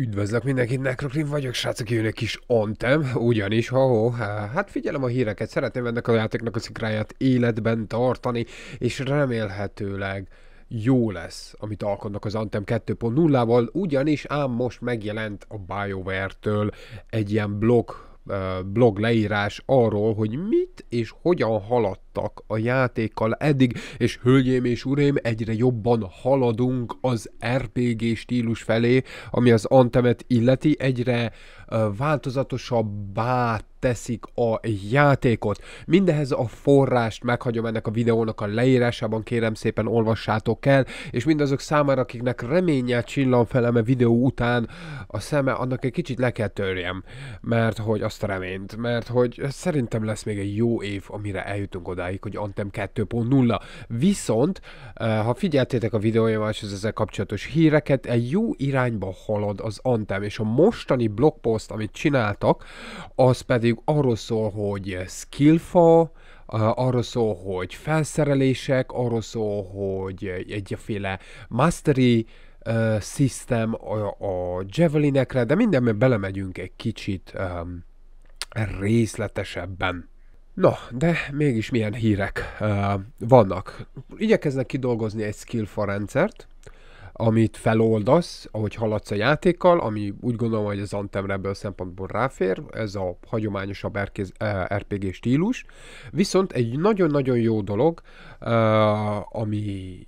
Üdvözlök mindenkit, Necroklin vagyok, srácok, jön egy kis ontem, ugyanis, ha oh, hát figyelem a híreket, szeretném ennek a játéknak a szikráját életben tartani, és remélhetőleg jó lesz, amit alkotnak az Anthem 2.0-val, ugyanis ám most megjelent a BioWare-től egy ilyen blog, blog leírás arról, hogy mit és hogyan haladt haladtak a játékkal eddig, és hölgyém és uraim, egyre jobban haladunk az RPG er stílus felé, ami az Antemet illeti, egyre változatosabbá teszik a játékot. Mindehez a forrást meghagyom ennek a videónak a leírásában, kérem szépen olvassátok el, és mindazok számára, akiknek reményel csillan feleme videó után a szeme, annak egy kicsit le kell törjem, mert hogy azt reményt, mert hogy szerintem lesz még egy jó év, amire eljutunk odáig, odáig, hogy Anthem 2.0. Viszont, eh, ha figyeltétek a videójával és az ezzel kapcsolatos híreket, egy jó irányba halad az Anthem, és a mostani blogpost, amit csináltak, az pedig arról szól, hogy skillfa, eh, arról szól, hogy felszerelések, arról szól, hogy egyféle mastery, eh, system a, a javelinekre, de mindenben belemegyünk egy kicsit um, részletesebben. Na, de mégis milyen hírek uh, vannak. Igyekeznek kidolgozni egy skill for rendszert, amit feloldasz, ahogy haladsz a játékkal, ami úgy gondolom, hogy az Antemre ebből szempontból ráfér, ez a hagyományosabb RPG stílus. Viszont egy nagyon-nagyon jó dolog, ami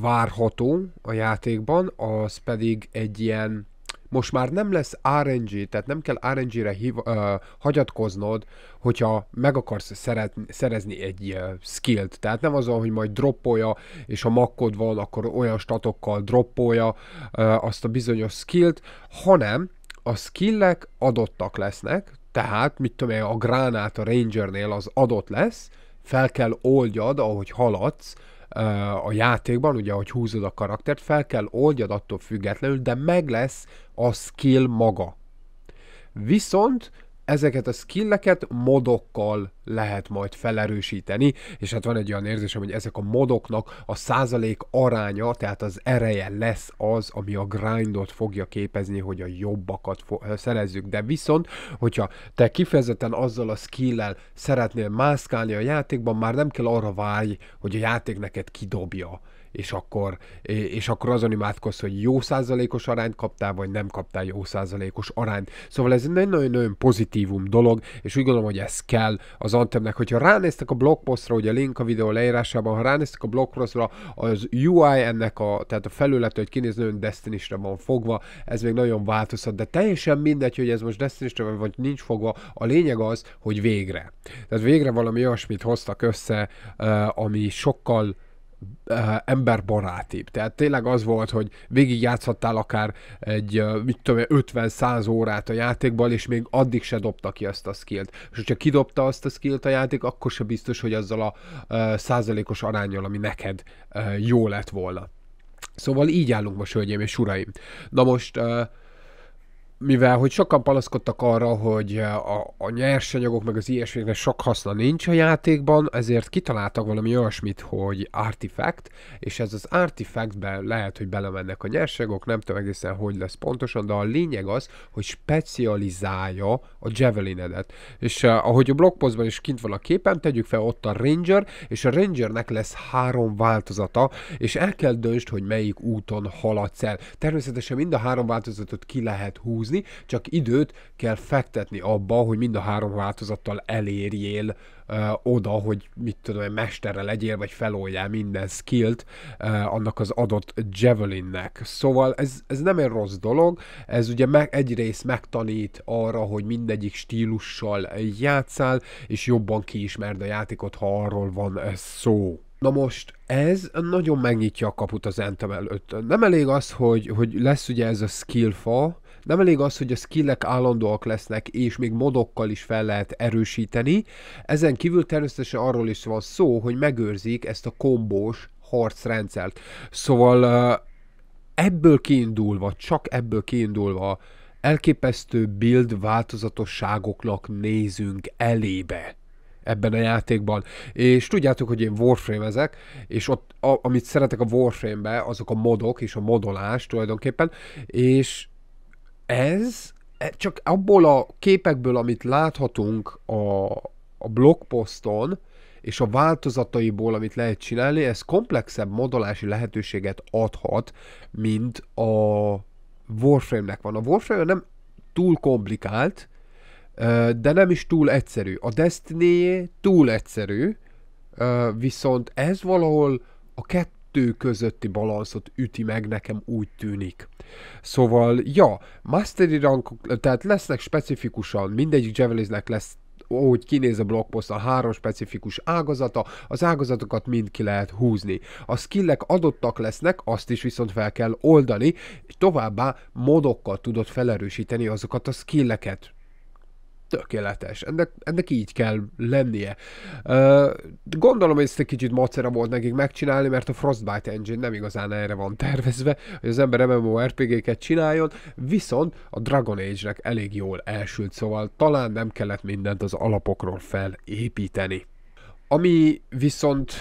várható a játékban, az pedig egy ilyen most már nem lesz RNG, tehát nem kell RNG-re hív, uh, hagyatkoznod, hogyha meg akarsz szeret, szerezni egy uh, skillt. Tehát nem azon, hogy majd droppolja, és ha makkod van, akkor olyan statokkal droppolja uh, azt a bizonyos skillt, hanem a skillek adottak lesznek, tehát, mit tudom én, a gránát a rangernél az adott lesz, fel kell oldjad, ahogy haladsz, a játékban, ugye, hogy húzod a karaktert, fel kell oldjad attól függetlenül, de meg lesz a skill maga. Viszont ezeket a skilleket modokkal lehet majd felerősíteni, és hát van egy olyan érzésem, hogy ezek a modoknak a százalék aránya, tehát az ereje lesz az, ami a grindot fogja képezni, hogy a jobbakat szerezzük. De viszont, hogyha te kifejezetten azzal a skill skill-lel szeretnél mászkálni a játékban, már nem kell arra várj, hogy a játék neked kidobja és akkor, és akkor azon imádkozz, hogy jó százalékos arányt kaptál, vagy nem kaptál jó százalékos arányt. Szóval ez egy nagyon-nagyon pozitív pozitívum dolog, és úgy gondolom, hogy ez kell az Anthemnek. Hogyha ránéztek a blogpostra, ugye a link a videó leírásában, ha ránéztek a blogpostra, az UI ennek a, tehát a felület, hogy kinéz nagyon destiny van fogva, ez még nagyon változhat, de teljesen mindegy, hogy ez most destiny van, vagy nincs fogva, a lényeg az, hogy végre. Tehát végre valami olyasmit hoztak össze, ami sokkal Eh, emberbarátibb. Tehát tényleg az volt, hogy végig játszhattál akár egy, eh, mit tudom, 50-100 órát a játékban, és még addig se dobta ki azt a skillt. És hogyha kidobta azt a skillt a játék, akkor se biztos, hogy azzal a eh, százalékos arányjal, ami neked jó lett volna. Szóval így állunk most, hölgyeim és uraim. Na most uh, mivel hogy sokan panaszkodtak arra, hogy a, a nyersanyagok meg az ilyesmiknek sok haszna nincs a játékban, ezért kitaláltak valami olyasmit, hogy artifact, és ez az artifactben lehet, hogy belemennek a nyersanyagok, nem tudom egészen, hogy lesz pontosan, de a lényeg az, hogy specializálja a javelinedet. És eh, ahogy a blogpostban is kint van a képen, tegyük fel ott a ranger, és a rangernek lesz három változata, és el kell döntsd, hogy melyik úton haladsz el. Természetesen mind a három változatot ki lehet húzni, húzni, csak időt kell fektetni abba, hogy mind a három változattal elérjél ö, oda, hogy mit tudom én, mesterre legyél, vagy feloljál minden skillt ö, annak az adott javelinnek. Szóval ez, ez nem egy rossz dolog, ez ugye meg, egyrészt megtanít arra, hogy mindegyik stílussal játszál, és jobban kiismerd a játékot, ha arról van szó. Na most ez nagyon megnyitja a kaput az Anthem előtt. Nem elég az, hogy, hogy lesz ugye ez a skill fa, nem elég az, hogy a skillek állandóak lesznek, és még modokkal is fel lehet erősíteni. Ezen kívül természetesen arról is van szó, hogy megőrzik ezt a kombós harcrendszert. Szóval ebből kiindulva, csak ebből kiindulva elképesztő build változatosságoknak nézünk elébe ebben a játékban. És tudjátok, hogy én Warframe ezek, és ott, a, amit szeretek a Warframe-be, azok a modok és a modolás tulajdonképpen, és ez e, csak abból a képekből, amit láthatunk a, a blogposzton, és a változataiból, amit lehet csinálni, ez komplexebb modolási lehetőséget adhat, mint a Warframe-nek van. A Warframe nem túl komplikált, de nem is túl egyszerű. A destiny túl egyszerű, viszont ez valahol a kettő kettő közötti balanszot üti meg, nekem úgy tűnik. Szóval, ja, mastery rankok, tehát lesznek specifikusan, mindegyik javelisnek lesz ahogy kinéz a blogpost, a három specifikus ágazata, az ágazatokat mind ki lehet húzni. A skillek adottak lesznek, azt is viszont fel kell oldani, és továbbá modokkal tudod felerősíteni azokat a skilleket tökéletes. Ennek, ennek így kell lennie. Gondolom, hogy ezt egy kicsit macera volt nekik megcsinálni, mert a Frostbite Engine nem igazán erre van tervezve, hogy az ember MMORPG-ket csináljon, viszont a Dragon Age-nek elég jól elsült, szóval talán nem kellett mindent az alapokról felépíteni. Ami viszont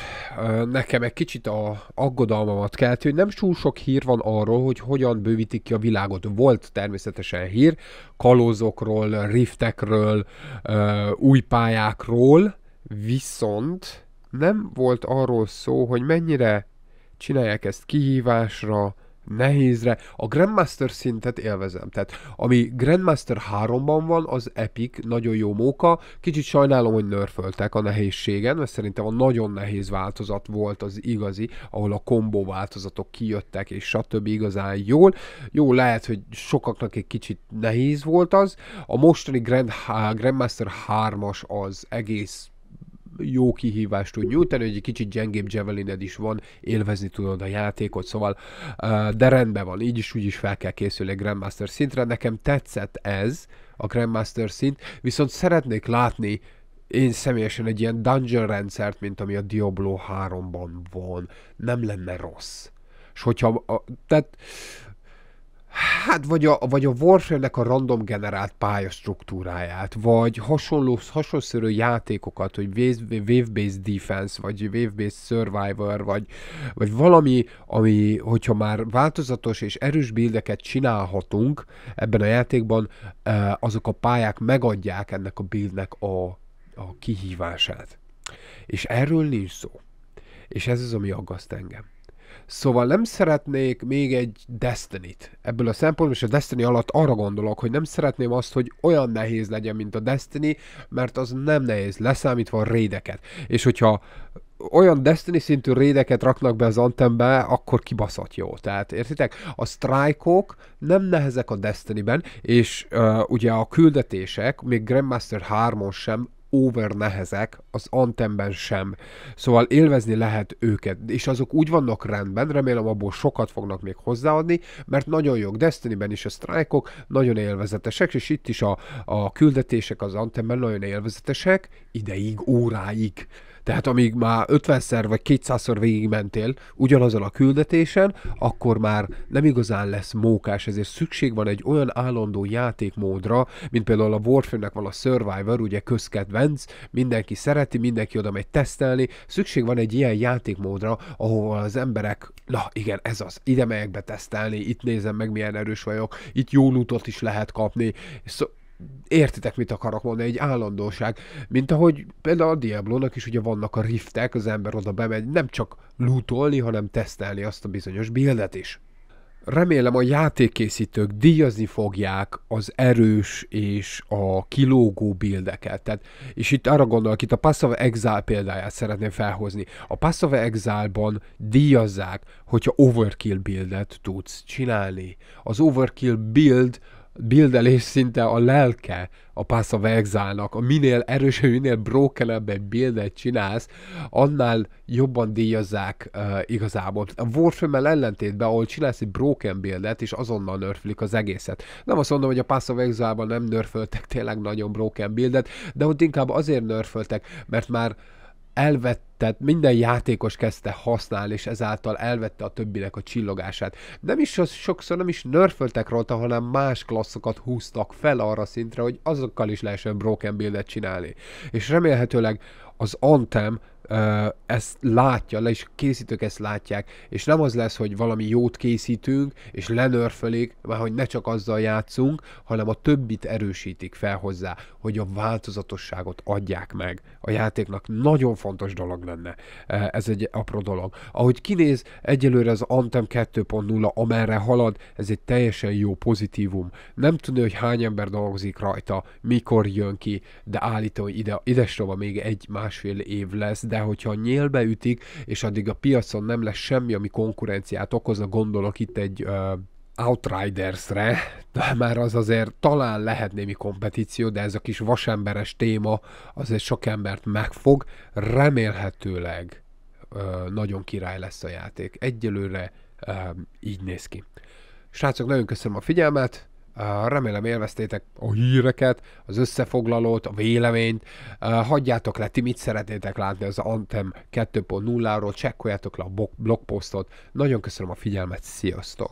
nekem egy kicsit a aggodalmamat kelt, hogy nem túl sok hír van arról, hogy hogyan bővítik ki a világot. Volt természetesen hír kalózokról, riftekről, új pályákról, viszont nem volt arról szó, hogy mennyire csinálják ezt kihívásra, nehézre. A Grandmaster szintet élvezem. Tehát ami Grandmaster 3-ban van, az epic, nagyon jó móka. Kicsit sajnálom, hogy nörföltek a nehézségen, mert szerintem a nagyon nehéz változat volt az igazi, ahol a kombó változatok kijöttek, és stb. igazán jól. Jó, lehet, hogy sokaknak egy kicsit nehéz volt az. A mostani Grand, Grandmaster 3-as az egész jó kihívást tud nyújtani, hogy egy kicsit gyengébb javelined is van, élvezni tudod a játékot, szóval de rendben van, így is úgy is fel kell készülni a Grandmaster szintre, nekem tetszett ez, a Grandmaster szint, viszont szeretnék látni én személyesen egy ilyen dungeon rendszert, mint ami a Diablo 3-ban van, nem lenne rossz. És hogyha, tehát Hát, vagy a, vagy a Warframe-nek a random generált pályastruktúráját, vagy hasonló, hasonlószerű játékokat, hogy Wave-Based Defense, vagy Wave-Based Survivor, vagy, vagy valami, ami, hogyha már változatos és erős bildeket csinálhatunk ebben a játékban, eh, azok a pályák megadják ennek a buildnek a, a kihívását. És erről nincs szó. És ez az, ami aggaszt engem. Szóval nem szeretnék még egy Destiny-t. Ebből a szempontból, és a Destiny alatt arra gondolok, hogy nem szeretném azt, hogy olyan nehéz legyen, mint a Destiny, mert az nem nehéz, leszámítva a rédeket. És hogyha olyan Destiny szintű rédeket raknak be az Antembe, akkor kibaszott jó. Tehát értitek? A strike-ok nem nehezek a Destiny-ben, és uh, ugye a küldetések, még Grandmaster 3-on sem over nehezek, az Antemben sem. Szóval élvezni lehet őket, és azok úgy vannak rendben, remélem abból sokat fognak még hozzáadni, mert nagyon jók. Destiny-ben is a sztrájkok nagyon élvezetesek, és itt is a, a küldetések az Antemben nagyon élvezetesek, ideig, óráig. Tehát amíg már 50-szer vagy 200-szor végigmentél ugyanazon a küldetésen, akkor már nem igazán lesz mókás, ezért szükség van egy olyan állandó játékmódra, mint például a Warframe-nek van a Survivor, ugye közkedvenc, mindenki szereti, mindenki oda megy tesztelni, szükség van egy ilyen játékmódra, ahol az emberek, na igen, ez az, ide megyek betesztelni, itt nézem meg milyen erős vagyok, itt jó lootot is lehet kapni, szó, értitek, mit akarok mondani, egy állandóság. Mint ahogy például a Diablo-nak is ugye vannak a riftek, az ember oda bemegy, nem csak lootolni, hanem tesztelni azt a bizonyos bildet is. Remélem a játékészítők díjazni fogják az erős és a kilógó bildeket. Tehát, és itt arra gondolok, itt a Passive Exile példáját szeretném felhozni. A Passive Exile-ban díjazzák, hogyha overkill buildet tudsz csinálni. Az overkill build bildelés szinte a lelke a Pásza Vegzának. A minél erősebb, minél brokenebb egy bildet csinálsz, annál jobban díjazzák uh, igazából. A Warframe-mel ellentétben, ahol csinálsz egy broken bildet, és azonnal nörflik az egészet. Nem azt mondom, hogy a Pásza Vegzában nem nörföltek tényleg nagyon broken bildet, de ott inkább azért nörföltek, mert már uh, elvett tehát minden játékos kezdte használni, és ezáltal elvette a többinek a csillogását. Nem is sokszor nem is nörföltek rólta, hanem más klasszokat húztak fel arra szintre, hogy azokkal is lehessen broken buildet csinálni. És remélhetőleg az Anthem ezt látja le, is készítők ezt látják, és nem az lesz, hogy valami jót készítünk, és lenörfölik, mert hogy ne csak azzal játszunk, hanem a többit erősítik fel hozzá, hogy a változatosságot adják meg. A játéknak nagyon fontos dolog lenne. Ez egy apró dolog. Ahogy kinéz, egyelőre az Anthem 2.0 amerre halad, ez egy teljesen jó pozitívum. Nem tudni, hogy hány ember dolgozik rajta, mikor jön ki, de állítom, hogy ide, ide még egy-másfél év lesz, de de hogyha nyélbe ütik, és addig a piacon nem lesz semmi, ami konkurenciát okozna, gondolok itt egy uh, Outridersre, de már az azért talán lehet némi kompetíció, de ez a kis vasemberes téma azért sok embert megfog. Remélhetőleg ö, nagyon király lesz a játék. Egyelőre ö, így néz ki. Srácok, nagyon köszönöm a figyelmet, Remélem élveztétek a híreket, az összefoglalót, a véleményt. Hagyjátok le, ti mit szeretnétek látni az Antem 2.0-ról, csekkoljátok le a blogposztot. Nagyon köszönöm a figyelmet, sziasztok!